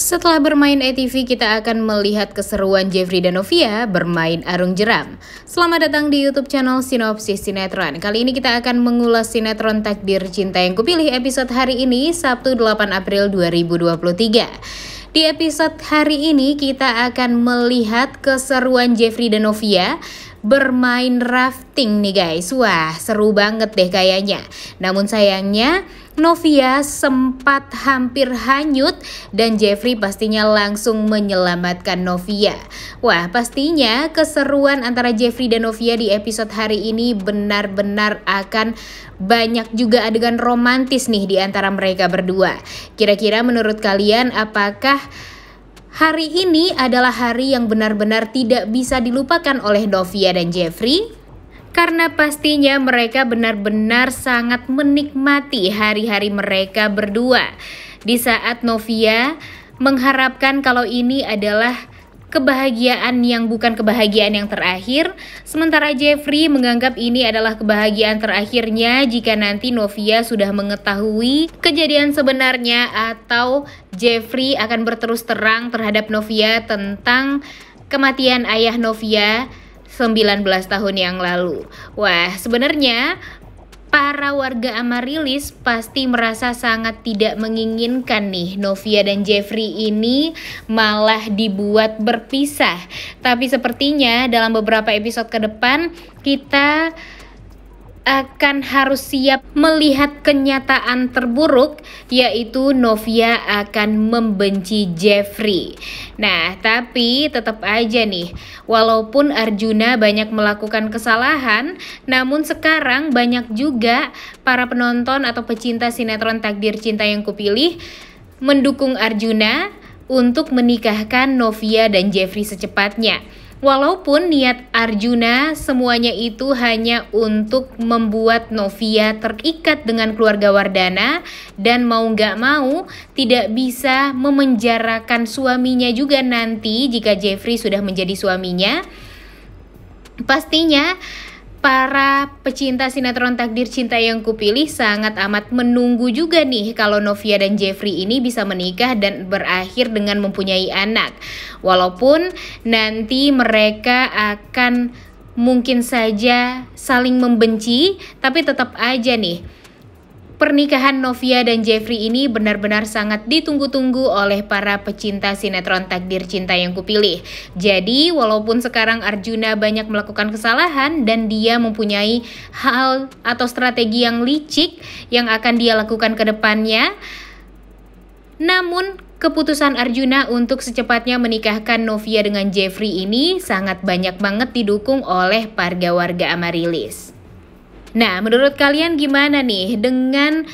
Setelah bermain ATV, kita akan melihat keseruan Jeffrey dan Novia bermain arung jeram. Selamat datang di YouTube channel Sinopsis Sinetron. Kali ini kita akan mengulas sinetron Takdir Cinta yang Kupilih episode hari ini, Sabtu 8 April 2023. Di episode hari ini kita akan melihat keseruan Jeffrey dan Novia bermain rafting nih guys. Wah, seru banget deh kayaknya. Namun sayangnya Novia sempat hampir hanyut dan Jeffrey pastinya langsung menyelamatkan Novia. Wah, pastinya keseruan antara Jeffrey dan Novia di episode hari ini benar-benar akan banyak juga adegan romantis nih di antara mereka berdua. Kira-kira menurut kalian apakah Hari ini adalah hari yang benar-benar tidak bisa dilupakan oleh Novia dan Jeffrey karena pastinya mereka benar-benar sangat menikmati hari-hari mereka berdua. Di saat Novia mengharapkan kalau ini adalah kebahagiaan yang bukan kebahagiaan yang terakhir, sementara Jeffrey menganggap ini adalah kebahagiaan terakhirnya jika nanti Novia sudah mengetahui kejadian sebenarnya atau Jeffrey akan berterus terang terhadap Novia tentang kematian ayah Novia 19 tahun yang lalu. Wah, sebenarnya para warga Amarilis pasti merasa sangat tidak menginginkan nih Novia dan Jeffrey ini malah dibuat berpisah. Tapi sepertinya dalam beberapa episode ke depan kita akan harus siap melihat kenyataan terburuk yaitu Novia akan membenci Jeffrey. Nah, tapi tetap aja nih, walaupun Arjuna banyak melakukan kesalahan, namun sekarang banyak juga para penonton atau pecinta sinetron Takdir Cinta yang kupilih mendukung Arjuna untuk menikahkan Novia dan Jeffrey secepatnya. Walaupun niat Arjuna semuanya itu hanya untuk membuat Novia terikat dengan keluarga Wardana dan mau nggak mau tidak bisa memenjarakan suaminya juga nanti jika Jeffrey sudah menjadi suaminya. Pastinya para pecinta sinetron takdir cinta yang kupilih sangat amat menunggu juga nih kalau Novia dan Jeffrey ini bisa menikah dan berakhir dengan mempunyai anak. Walaupun nanti mereka akan mungkin saja saling membenci, tapi tetap aja nih Pernikahan Novia dan Jeffrey ini benar-benar sangat ditunggu-tunggu oleh para pecinta sinetron Takdir Cinta yang kupilih. Jadi, walaupun sekarang Arjuna banyak melakukan kesalahan dan dia mempunyai hal atau strategi yang licik yang akan dia lakukan ke depannya, namun keputusan Arjuna untuk secepatnya menikahkan Novia dengan Jeffrey ini sangat banyak banget didukung oleh warga-warga Amarilis. Nah, menurut kalian gimana nih dengan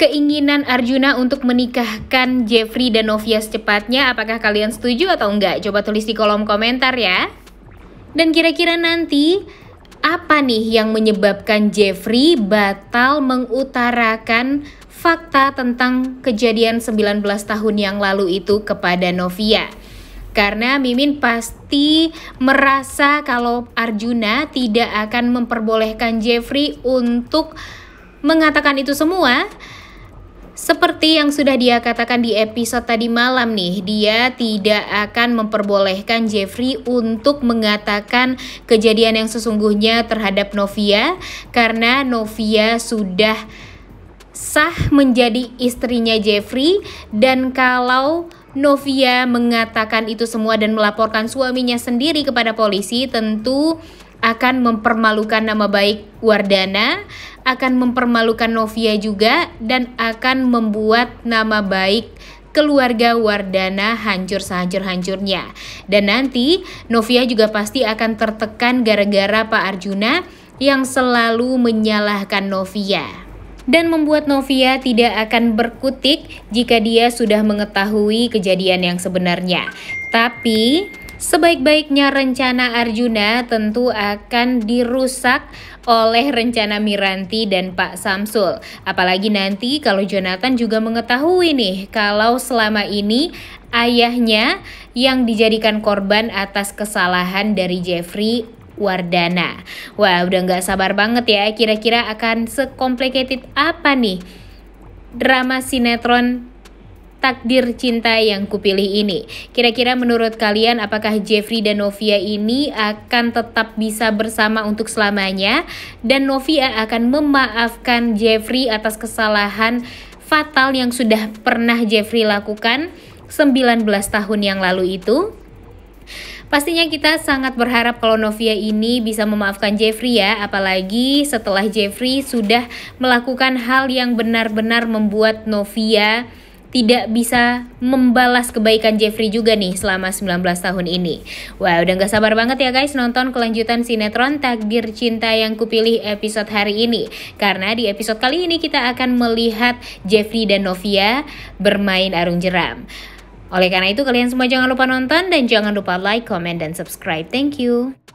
keinginan Arjuna untuk menikahkan Jeffrey dan Novia secepatnya? Apakah kalian setuju atau enggak? Coba tulis di kolom komentar ya. Dan kira-kira nanti apa nih yang menyebabkan Jeffrey batal mengutarakan fakta tentang kejadian 19 tahun yang lalu itu kepada Novia? Karena Mimin pasti merasa kalau Arjuna tidak akan memperbolehkan Jeffrey untuk mengatakan itu semua. Seperti yang sudah dia katakan di episode tadi malam nih, dia tidak akan memperbolehkan Jeffrey untuk mengatakan kejadian yang sesungguhnya terhadap Novia karena Novia sudah sah menjadi istrinya Jeffrey dan kalau Novia mengatakan itu semua dan melaporkan suaminya sendiri kepada polisi, tentu akan mempermalukan nama baik Wardana, akan mempermalukan Novia juga, dan akan membuat nama baik keluarga Wardana hancur sehancur-hancurnya. Dan nanti Novia juga pasti akan tertekan gara-gara Pak Arjuna yang selalu menyalahkan Novia dan membuat Novia tidak akan berkutik jika dia sudah mengetahui kejadian yang sebenarnya. Tapi, sebaik-baiknya rencana Arjuna tentu akan dirusak oleh rencana Miranti dan Pak Samsul. Apalagi nanti kalau Jonathan juga mengetahui nih kalau selama ini ayahnya yang dijadikan korban atas kesalahan dari Jeffrey Wardana. Wah, udah nggak sabar banget ya. Kira-kira akan sekomplikated apa nih drama sinetron takdir cinta yang kupilih ini. Kira-kira menurut kalian apakah Jeffrey dan Novia ini akan tetap bisa bersama untuk selamanya dan Novia akan memaafkan Jeffrey atas kesalahan fatal yang sudah pernah Jeffrey lakukan 19 tahun yang lalu itu? Pastinya kita sangat berharap kalau Novia ini bisa memaafkan Jeffrey ya, apalagi setelah Jeffrey sudah melakukan hal yang benar-benar membuat Novia tidak bisa membalas kebaikan Jeffrey juga nih selama 19 tahun ini. Wah, wow, udah gak sabar banget ya guys nonton kelanjutan sinetron Takdir Cinta yang kupilih episode hari ini. Karena di episode kali ini kita akan melihat Jeffrey dan Novia bermain arung jeram. Oleh karena itu, kalian semua jangan lupa nonton dan jangan lupa like, comment, dan subscribe. Thank you.